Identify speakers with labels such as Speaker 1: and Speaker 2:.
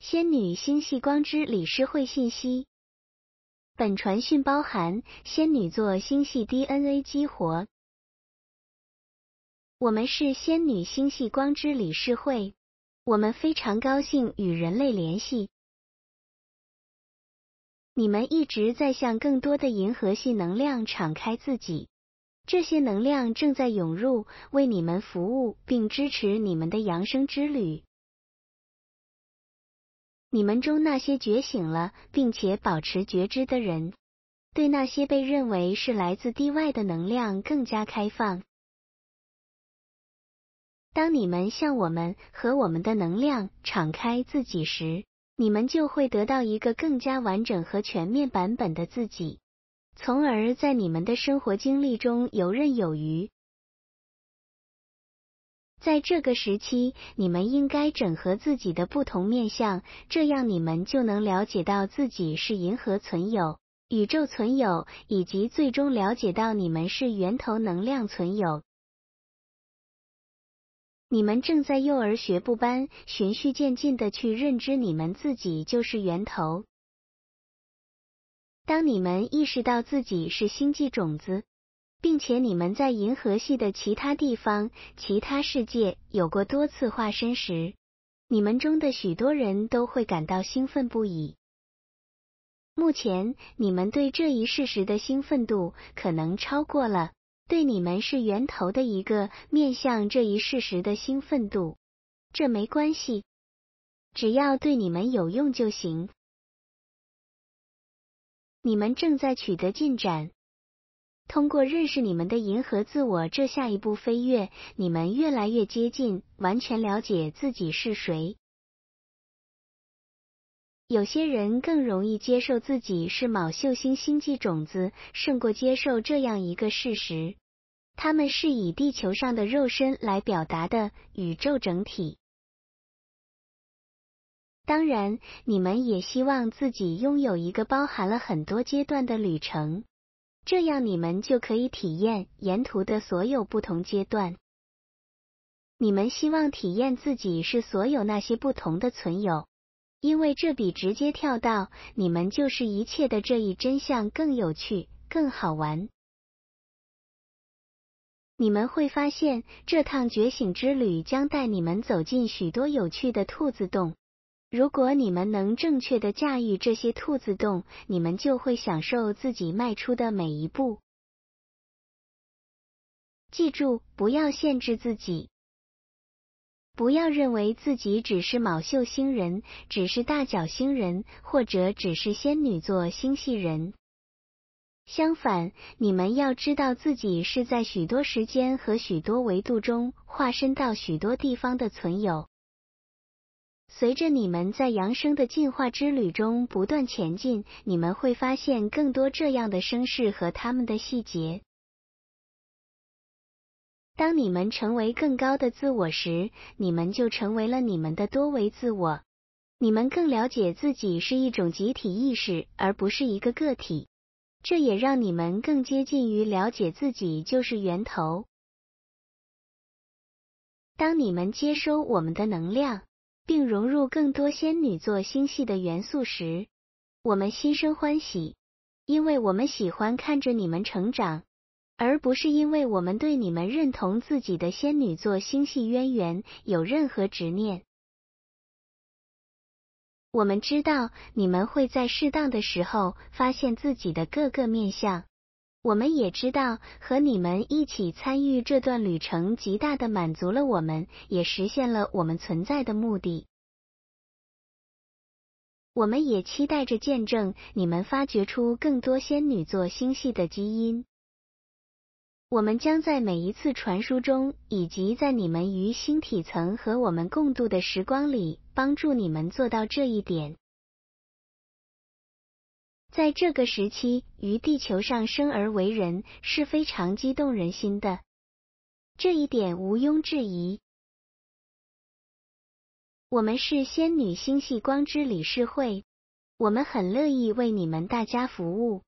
Speaker 1: 仙女星系光之理事会信息：本传讯包含仙女座星系 DNA 激活。
Speaker 2: 我们是仙女星系光之理事会，我们非常高兴与人类联系。
Speaker 1: 你们一直在向更多的银河系能量敞开自己，这些能量正在涌入，为你们服务并支持你们的扬生之旅。你们中那些觉醒了并且保持觉知的人，对那些被认为是来自地外的能量更加开放。当你们向我们和我们的能量敞开自己时，你们就会得到一个更加完整和全面版本的自己，从而在你们的生活经历中游刃有余。在这个时期，你们应该整合自己的不同面相，这样你们就能了解到自己是银河存有、宇宙存有，以及最终了解到你们是源头能
Speaker 2: 量存有。你们正在幼儿学步班，循序渐进的去认知你们自己就是源头。
Speaker 1: 当你们意识到自己是星际种子。并且你们在银河系的其他地方、其他世界有过多次化身时，你们中的许多人都会感到兴奋不已。目前，你们对这一事实的兴奋度可能超过了对你们是源头的一个面向这一事实的兴奋度。这没
Speaker 2: 关系，只要对你们有用就行。你们正在取得进展。通过认识你们的银河
Speaker 1: 自我，这下一步飞跃，你们越来越接近，完全了解自己是谁。有些人更容易接受自己是卯秀星星际种子，胜过接受这样一个事实。他们是以地球上的肉身来表达的宇宙整体。当然，你们也希望自己拥有一个包含了很多阶段的旅程。这样你们就可以体验沿途的所有不同阶段。你们希望体验自己是所有那些不同的存有，因为这比直接跳到你们就是一切的这一真相更有趣、更好玩。你们会发现，这趟觉醒之旅将带你们走进许多有趣的兔子洞。如果你们能正确的驾驭这些兔子洞，
Speaker 2: 你们就会享受自己迈出的每一步。记住，不要限制自己，不要认为自
Speaker 1: 己只是卯秀星人，只是大角星人，或者只是仙女座星系人。相反，你们要知道自己是在许多时间和许多维度中化身到许多地方的存有。随着你们在扬升的进化之旅中不断前进，你们会发现更多这样的声势和他们的细节。当你们成为更高的自我时，你们就成为了你们的多维自我。你们更了解自己是一种集体意识，而不是一个个体。这也让你们更接近于了解自己就是源头。当你们接收我们的能量。并融入更多仙女座星系的元素时，我们心生欢喜，因为我们喜欢看着你们成长，而不是因为我们对你们认同自己的仙女座星系渊源有任何执念。我们知道你们会在适当的时候发现自己的各个面相。我们也知道，和你们一起参与这段旅程，极大的满足了我们，也实现了我们存在的
Speaker 2: 目的。我们也期待着见证你们发掘出更多仙女座星系的基因。我们将
Speaker 1: 在每一次传输中，以及在你们于星体层和我们共度的时光里，帮助你们做到这一点。在这个时期，于地球上生而为人是非常激动人心
Speaker 2: 的，这一点毋庸置疑。我们是仙女星系光之理事会，我们很乐意为你们大家服务。